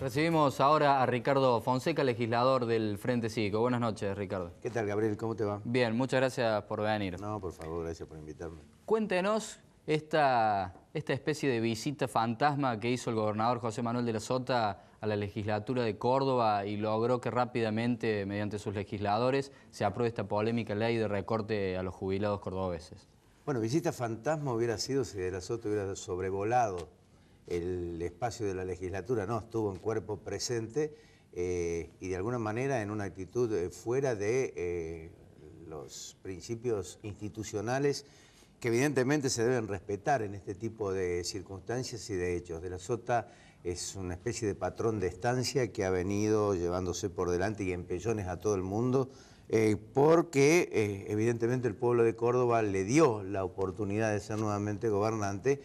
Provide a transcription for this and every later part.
Recibimos ahora a Ricardo Fonseca, legislador del Frente Cívico. Buenas noches, Ricardo. ¿Qué tal, Gabriel? ¿Cómo te va? Bien, muchas gracias por venir. No, por favor, gracias por invitarme. Cuéntenos esta, esta especie de visita fantasma que hizo el gobernador José Manuel de la Sota a la legislatura de Córdoba y logró que rápidamente, mediante sus legisladores, se apruebe esta polémica ley de recorte a los jubilados cordobeses. Bueno, visita fantasma hubiera sido si de la Sota hubiera sobrevolado el espacio de la legislatura, no, estuvo en cuerpo presente eh, y de alguna manera en una actitud eh, fuera de eh, los principios institucionales que evidentemente se deben respetar en este tipo de circunstancias y de hechos. De la Sota es una especie de patrón de estancia que ha venido llevándose por delante y empellones a todo el mundo, porque evidentemente el pueblo de Córdoba le dio la oportunidad de ser nuevamente gobernante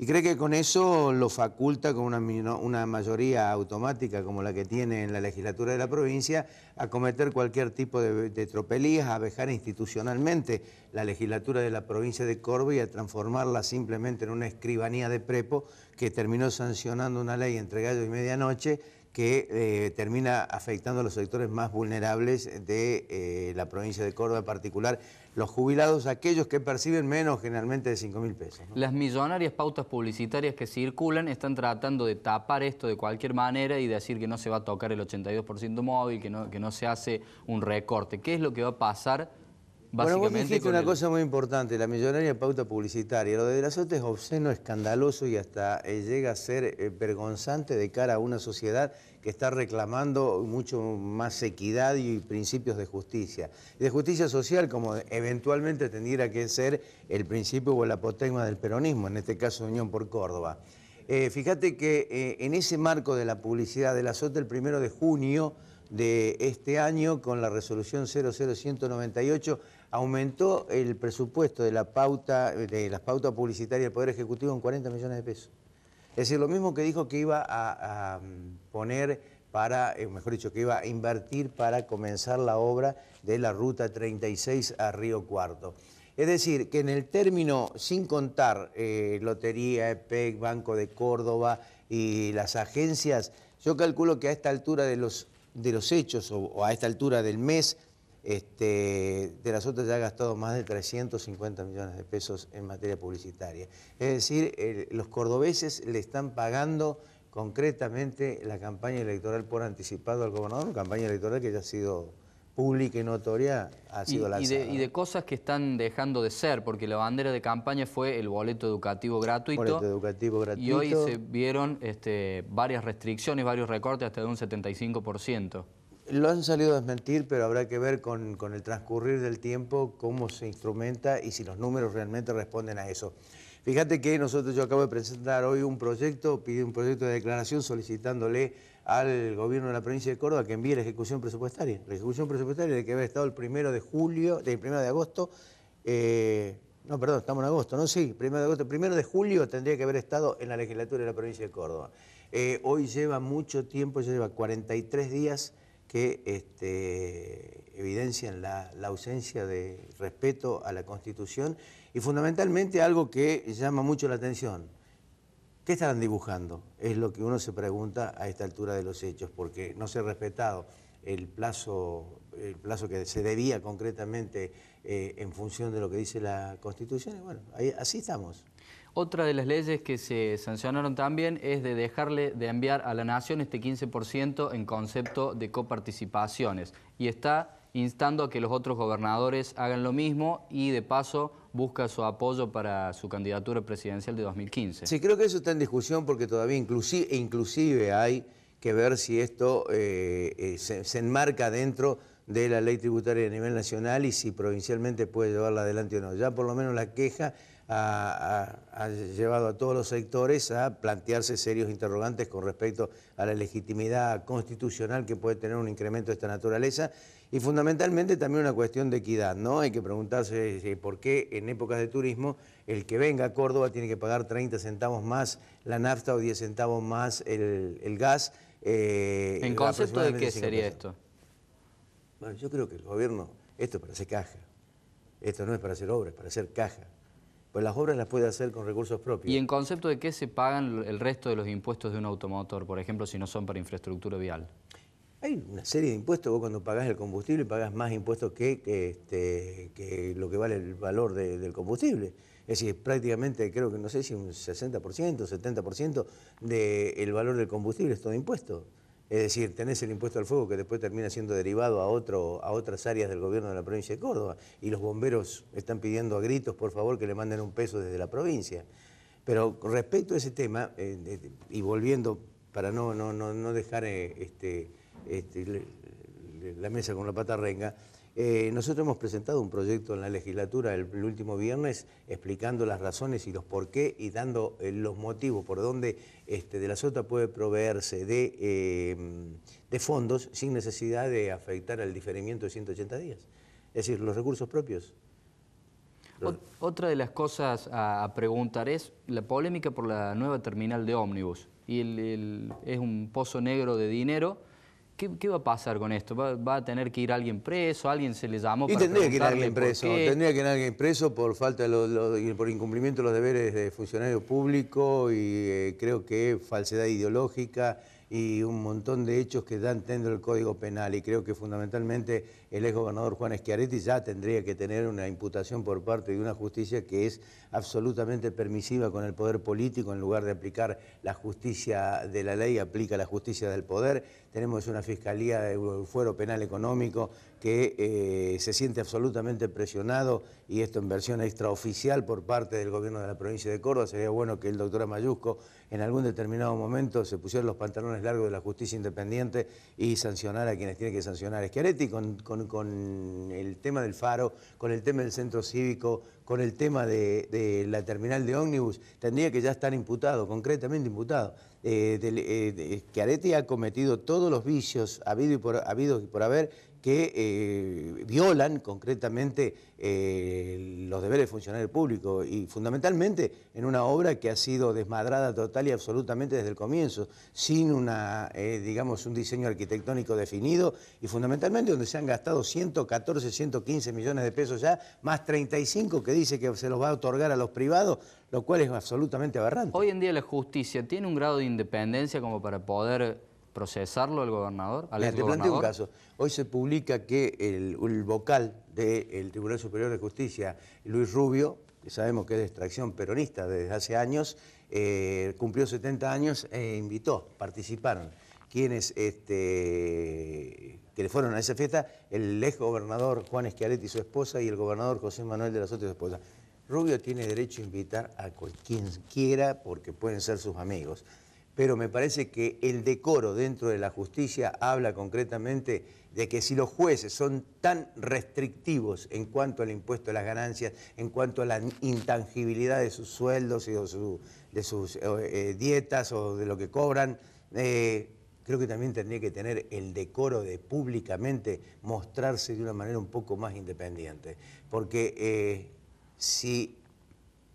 y cree que con eso lo faculta con una, mayoría automática como la que tiene en la legislatura de la provincia a cometer cualquier tipo de, tropelías, a dejar institucionalmente la legislatura de la provincia de Córdoba y a transformarla simplemente en una escribanía de prepo que terminó sancionando una ley entre gallo y medianoche que eh, termina afectando a los sectores más vulnerables de eh, la provincia de Córdoba en particular los jubilados, aquellos que perciben menos generalmente de 5 mil pesos. Las millonarias pautas publicitarias que circulan están tratando de tapar esto de cualquier manera y decir que no se va a tocar el 82% móvil, que que no se hace un recorte. ¿Qué es lo que va a pasar bueno, vos dijiste una cosa muy importante, la millonaria pauta publicitaria. Lo de azote es obsceno, escandaloso y hasta eh, llega a ser eh, vergonzante de cara a una sociedad que está reclamando mucho más equidad y principios de justicia. de justicia social, como eventualmente tendría que ser el principio o el apotegma del peronismo, en este caso Unión por Córdoba. Eh, fíjate que en ese marco de la publicidad del azote el primero de junio, de este año con la resolución 00198 aumentó el presupuesto de la pauta, de las pautas publicitarias del Poder Ejecutivo en 40 millones de pesos. Es decir, lo mismo que dijo que iba a, mm, poner para, eh, mejor dicho, que iba a invertir para comenzar la obra de la ruta 36 a Río Cuarto. Es decir, que en el término, sin contar eh, Lotería, EPEC, Banco de Córdoba y las agencias, yo calculo que a esta altura de los, hechos o a esta altura del mes este, de las otras ya ha gastado más de 350 millones de pesos en materia publicitaria. Es decir, los cordobeses le están pagando concretamente la campaña electoral por anticipado al gobernador, una campaña electoral que ya ha sido pública y notoria, ha sido la Y de, cosas que están dejando de ser, porque la bandera de campaña fue el boleto educativo gratuito. Boleto educativo Y hoy se vieron este, varias restricciones, varios recortes, hasta de un 75%. Lo han salido a desmentir, pero habrá que ver con, el transcurrir del tiempo cómo se instrumenta y si los números realmente responden a eso. Fíjate que nosotros, yo acabo de presentar hoy un proyecto, pide un proyecto de declaración solicitándole al gobierno de la provincia de Córdoba que envíe la ejecución presupuestaria. La ejecución presupuestaria de que había estado el primero de julio, del primero de agosto, eh, no, perdón, estamos en agosto, ¿no? Sí, primero de agosto. Primero de julio tendría que haber estado en la legislatura de la provincia de Córdoba. Eh, hoy lleva mucho tiempo, lleva 43 días que este, evidencian la, ausencia de respeto a la Constitución y fundamentalmente algo que llama mucho la atención. ¿Qué estarán dibujando? Es lo que uno se pregunta a esta altura de los hechos, porque no se ha respetado el plazo, el plazo que se debía concretamente eh, en función de lo que dice la Constitución. bueno, ahí, así estamos. Otra de las leyes que se sancionaron también es de dejarle de enviar a la nación este 15% en concepto de coparticipaciones y está instando a que los otros gobernadores hagan lo mismo y de paso busca su apoyo para su candidatura presidencial de 2015. Sí, creo que eso está en discusión porque todavía e inclusive, hay que ver si esto eh, eh, se, se enmarca dentro de la ley tributaria a nivel nacional y si provincialmente puede llevarla adelante o no. Ya por lo menos la queja ha, llevado a todos los sectores a plantearse serios interrogantes con respecto a la legitimidad constitucional que puede tener un incremento de esta naturaleza y fundamentalmente también una cuestión de equidad, ¿no? Hay que preguntarse eh, por qué en épocas de turismo el que venga a Córdoba tiene que pagar 30 centavos más la nafta o 10 centavos más el, gas. Eh, ¿En concepto de qué sería esto? Bueno, yo creo que el gobierno, esto es para hacer caja, esto no es para hacer obras, es para hacer caja. Pues las obras las puede hacer con recursos propios. ¿Y en concepto de qué se pagan el resto de los impuestos de un automotor, por ejemplo, si no son para infraestructura vial? Hay una serie de impuestos, vos cuando pagás el combustible pagás más impuestos que, este, lo que vale el valor del combustible. Es decir, prácticamente creo que no sé si un 60%, 70% del valor del combustible es todo impuesto. Es decir, tenés el impuesto al fuego que después termina siendo derivado a, otro, a otras áreas del gobierno de la provincia de Córdoba. Y los bomberos están pidiendo a gritos, por favor, que le manden un peso desde la provincia. Pero respecto a ese tema, eh, y volviendo para no, no, no, no dejar eh, este, este, la mesa con la pata renga, eh, nosotros hemos presentado un proyecto en la legislatura el, último viernes explicando las razones y los por qué y dando eh, los motivos por donde este, de la SOTA puede proveerse em, de, fondos sin necesidad de afectar al diferimiento de 180 días. Es decir, los recursos propios. Otra de las cosas a, preguntar es la polémica por la nueva terminal de ómnibus. Y es un pozo negro de dinero ¿Qué, va a pasar con esto? ¿Va, a tener que ir alguien preso? ¿Alguien se le llamó? Y para tendría que ir alguien preso. Tendría que ir alguien preso por falta de por incumplimiento de los deberes de funcionario público y eh, creo que falsedad ideológica y un montón de hechos que dan tendo el Código Penal y creo que fundamentalmente el ex gobernador Juan Schiaretti ya tendría que tener una imputación por parte de una justicia que es absolutamente permisiva con el poder político en lugar de aplicar la justicia de la ley, aplica la justicia del poder. Tenemos una fiscalía de fuero penal económico que eh, se siente absolutamente presionado, y esto en versión extraoficial por parte del gobierno de la provincia de Córdoba, sería bueno que el doctor Amayusco en algún determinado momento se pusiera los pantalones largos de la justicia independiente y sancionara a quienes tiene que sancionar. es con, con, con, el tema del faro, con el tema del centro cívico, con el tema de, de la terminal de ómnibus, tendría que ya estar imputado, concretamente imputado. Eh, eh, que del, ha cometido todos los vicios habido y por, habido por haber que eh, violan concretamente los deberes de funcionario público y fundamentalmente en una obra que ha sido desmadrada total y absolutamente desde el comienzo, sin una, digamos, un diseño arquitectónico definido y fundamentalmente donde se han gastado 114, 115 millones de pesos ya, más 35 que dice que se los va a otorgar a los privados, lo cual es absolutamente aberrante. Hoy en día la justicia tiene un grado de independencia como para poder procesarlo el gobernador? te planteo un caso. Hoy se publica que el, vocal del Tribunal Superior de Justicia, Luis Rubio, que sabemos que es de extracción peronista desde hace años, eh, cumplió 70 años e invitó, participaron quienes este, que le fueron a esa fiesta, el ex gobernador Juan Esquiaretti y su esposa y el gobernador José Manuel de las Otras y su esposa. Rubio tiene derecho a invitar a quien quiera porque pueden ser sus amigos pero me parece que el decoro dentro de la justicia habla concretamente de que si los jueces son tan restrictivos en cuanto al impuesto a las ganancias, en cuanto a la intangibilidad de sus sueldos y de, sus eh, eh, dietas o de lo que cobran, eh, creo que también tendría que tener el decoro de públicamente mostrarse de una manera un poco más independiente. Porque si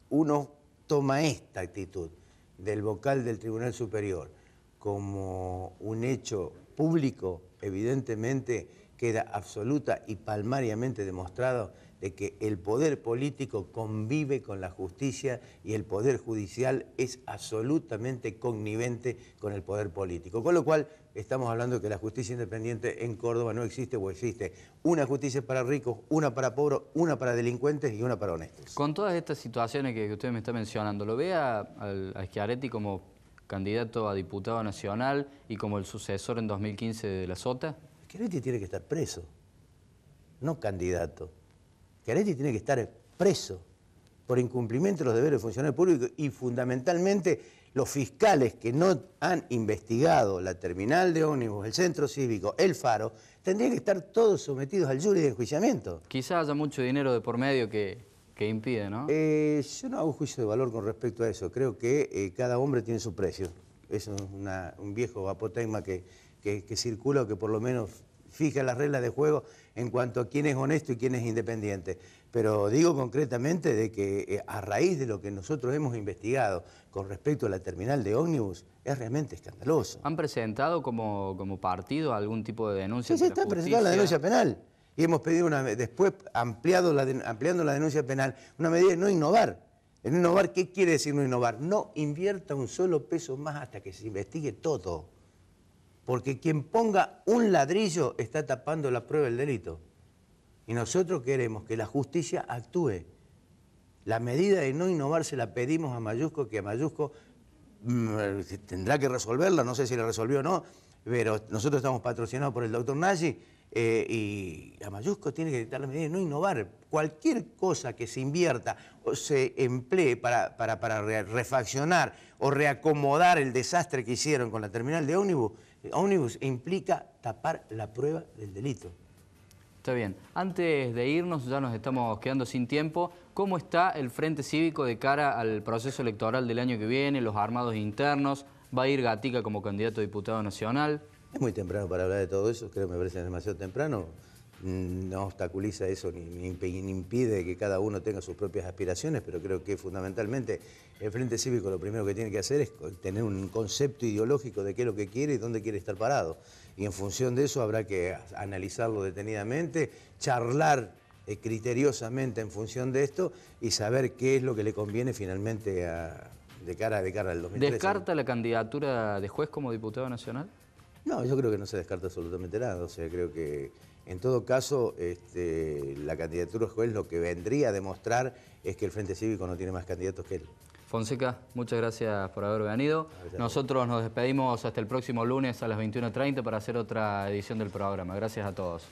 uno toma esta actitud, del vocal del Tribunal Superior como un hecho público, evidentemente queda absoluta y palmariamente demostrado de que el poder político convive con la justicia y el poder judicial es absolutamente connivente con el poder político. Con lo cual, estamos hablando de que la justicia independiente en Córdoba no existe o existe una justicia para ricos, una para pobres, una para delincuentes y una para honestos. Con todas estas situaciones que, usted me está mencionando, ¿lo ve a, a Schiaretti como candidato a diputado nacional y como el sucesor en 2015 de la SOTA? Schiaretti tiene que estar preso, no candidato. Caretti tiene que estar preso por incumplimiento de los deberes de funcionarios públicos y fundamentalmente los fiscales que no han investigado la terminal de ómnibus, el centro cívico, el faro, tendrían que estar todos sometidos al jury de enjuiciamiento. Quizás haya mucho dinero de por medio que, impide, ¿no? Eh, yo no hago juicio de valor con respecto a eso. Creo que eh, cada hombre tiene su precio. Eso es un viejo apotegma que, que, que circula o que por lo menos fija las reglas de juego en cuanto a quién es honesto y quién es independiente. Pero digo concretamente de que eh, a raíz de lo que nosotros hemos investigado con respecto a la terminal de ómnibus, es realmente escandaloso. ¿Han presentado como, como partido algún tipo de denuncia? Sí, se está presentando la denuncia penal. Y hemos pedido una después ampliado la, ampliando la denuncia penal, una medida de no innovar. en innovar, ¿qué quiere decir no innovar? No invierta un solo peso más hasta que se investigue todo. Porque quien ponga un ladrillo está tapando la prueba del delito. Y nosotros queremos que la justicia actúe. La medida de no innovar se la pedimos a Mayusco, que a Mayusco mm, eh, tendrá que resolverla, no sé si la resolvió o no, pero nosotros estamos patrocinados por el doctor Nagy eh, y a Mayusco tiene que dictar la medida de no innovar. Cualquier cosa que se invierta o se emplee para, para refaccionar o reacomodar el desastre que hicieron con la terminal de ómnibus ómnibus implica tapar la prueba del delito. Está bien. Antes de irnos, ya nos estamos quedando sin tiempo. ¿Cómo está el Frente Cívico de cara al proceso electoral del año que viene, los armados internos? ¿Va a ir Gatica como candidato a diputado nacional? Es muy temprano para hablar de todo eso, creo que me parece demasiado temprano. Mm, no obstaculiza eso ni, impide que cada uno tenga sus propias aspiraciones, pero creo que fundamentalmente el Frente Cívico lo primero que tiene que hacer es tener un concepto ideológico de qué es lo que quiere y dónde quiere estar parado. Y en función de eso habrá que analizarlo detenidamente, charlar eh, criteriosamente en función de esto y saber qué es lo que le conviene finalmente de, cara, de cara al 2013. ¿Descarta la candidatura de juez como diputado nacional? No, yo creo que no se descarta absolutamente nada. O sea, creo que en todo caso, este, la candidatura de Juez lo que vendría a demostrar es que el Frente Cívico no tiene más candidatos que él. Fonseca, muchas gracias por haber venido. Nosotros nos despedimos hasta el próximo lunes a las 21.30 para hacer otra edición del programa. Gracias a todos.